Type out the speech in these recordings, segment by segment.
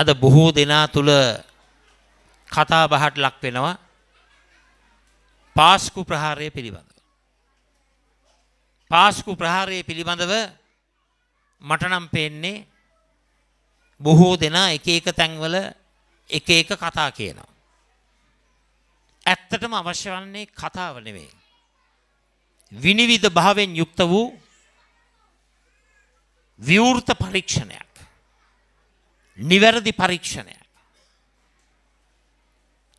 අද බොහෝ දෙනා තුල කතා බහට ලක් වෙනවා පාස්කු ප්‍රහාරය පිළිබඳව. පාස්කු ප්‍රහාරය පිළිබඳව මට නම් පේන්නේ බොහෝ දෙනා එක එක තැන්වල එක එක කතා කියනවා. ඇත්තටම අවශ්‍ය වන්නේ කතාව නෙවෙයි. විනිවිද භාවයෙන් යුක්ත වූ විවෘත පරීක්ෂණයක්. නිවැරදි පරීක්ෂණය.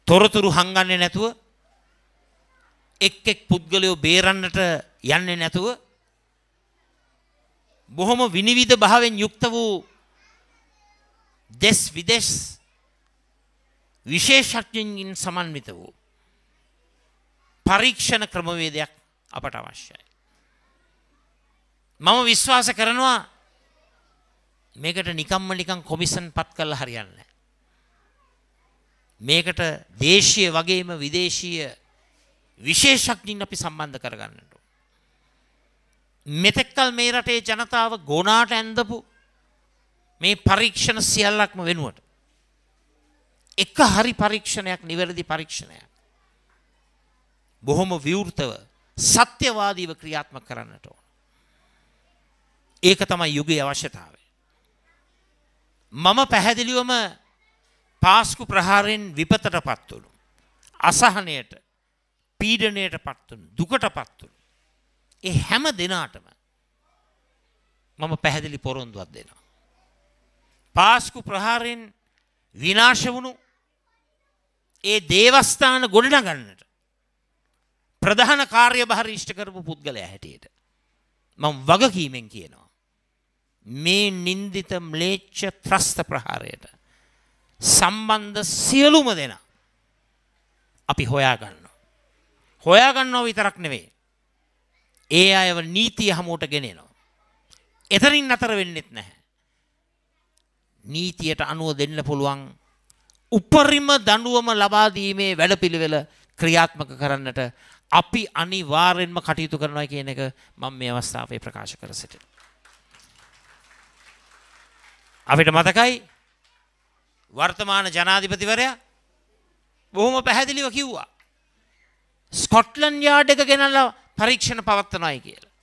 තොරතුරු හංගන්නේ නැතුව එක් එක් පුද්ගලයෝ බේරන්නට යන්නේ නැතුව බොහොම විනිවිද භාවෙන් යුක්ත වූ දෙස් විදෙස් විශේෂඥයින් සමන්විත වූ පරීක්ෂණ ක්‍රමවේදයක් අපට අවශ්‍යයි. මම විශ්වාස කරනවා මේකට නිකම්ම නිකම් කොමිෂන් පත් කරලා හරියන්නේ මේකට දේශීය වගේම විදේශීය විශේෂඥයින් අපි සම්බන්ධ කරගන්නට මෙතෙක්කල් මේ රටේ ජනතාව ගොනාට ඇන්දපු මේ පරීක්ෂණ සියල්ලක්ම වෙනුවට එක හරි පරීක්ෂණයක් නිවැරදි පරීක්ෂණයක් බොහොම විවෘතව සත්‍යවාදීව ක්‍රියාත්මක කරන්නට ඕන ඒක තමයි යුගයේ අවශ්‍යතාවය මම පැහැදිලිවම පාස්කු ප්‍රහාරයෙන් විපතට පත්වුණු. අසහනයට පීඩනයට පත්වන දුකට පත්වුණු. ඒ හැම දෙනාටම මම පැහැදිලි පොරොන්දුවක් දෙනවා. පාස්කු ප්‍රහාරයෙන් විනාශ වුණු ඒ දේවස්ථාන ගොඩනගන්නට ප්‍රධාන කාර්යභාර ඉෂ්ට කරපු පුද්ගලයා හැටියට මම වගකීමෙන් කියනවා. මේ නින්දිත ම්ලේච්ඡ ත්‍රස්ත ප්‍රහාරයට සම්බන්ධ සියලුම දෙනා අපි හොයා ගන්නවා. හොයා ගන්නව විතරක් නෙවෙයි. ඒ අයව නීතිය හමුවට ගෙනෙනවා. එතනින් නතර වෙන්නෙත් නැහැ. නීතියට අනුව දෙන්න පුළුවන් උපරිම දඬුවම ලබා දීමේ වැඩපිළිවෙල ක්‍රියාත්මක කරන්නට අපි අනිවාර්යෙන්ම කටයුතු කරනවා කියන එක මම මේ අවස්ථාවේ ප්‍රකාශ කර සිටිනවා. අපිට මතකයි වර්තමාන ජනාධිපතිවරයා බොහොම පැහැදිලිව කිව්වා. ස්කොට්ලන් යාඩ් එක ගෙනල්ලා පරීක්ෂණ පවත්වනයි කියලා.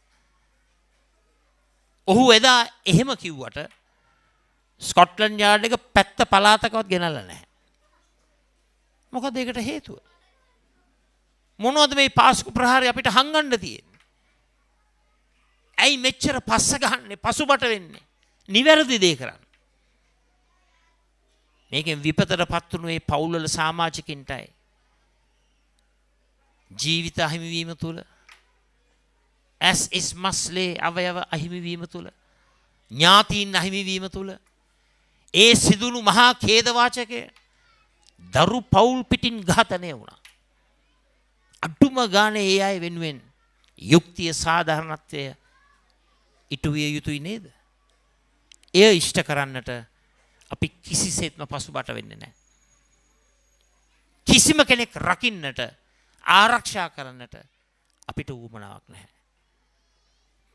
ඔහු එදා එහෙම කිව්වට ස්කොට්ලන් යාඩ් එක පැත්ත පලාතකවත් ගෙනල්ලා නැහැ. මොකද ඒකට හේතුව? මොනවද මේ පාස්කු ප්‍රහාරය අපිට හංගන්න තියෙන්නේ? ඇයි මෙච්චර පස්ස ගහන්නේ? පසුබට වෙන්නේ? නිවැරදි දේ කරන්න. මේකෙන් විපතටපත් වුණු ඒ පවුල්වල සමාජිකින්ටයි ජීවිත අහිමිවීම තුල ඇස් ඉස් මස්ලේ අවයව අහිමිවීම තුල ඥාතීන් අහිමිවීම තුල ඒ සිදුණු මහා ඛේද වාචකය දරු පවුල් පිටින් ඝාතනය වුණා අඩුම ගානේ ඒ අය වෙනුවෙන් යුක්තිය සාධාරණත්වය ඉටුවිය යුතුයි නේද එය ඉෂ්ට කරන්නට අපි කිසිසේත්ම පසුබට වෙන්නේ නැහැ. කිසිම කෙනෙක් රකින්නට ආරක්ෂා කරන්නට අපිට ඌමනාවක් නැහැ.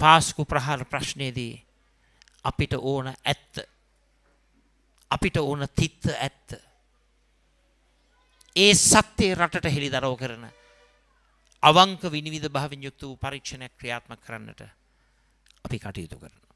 පාස්කු ප්‍රහාර ප්‍රශ්නයේදී අපිට ඕන ඇත්ත. අපිට ඕන තිත්ත ඇත්ත. ඒ සත්‍යය රටට හෙළිදරව් කරන අවංක විනිවිද භාවින් යුක්ත වූ පරීක්ෂණයක් ක්‍රියාත්මක කරන්නට අපි කටයුතු කරනවා.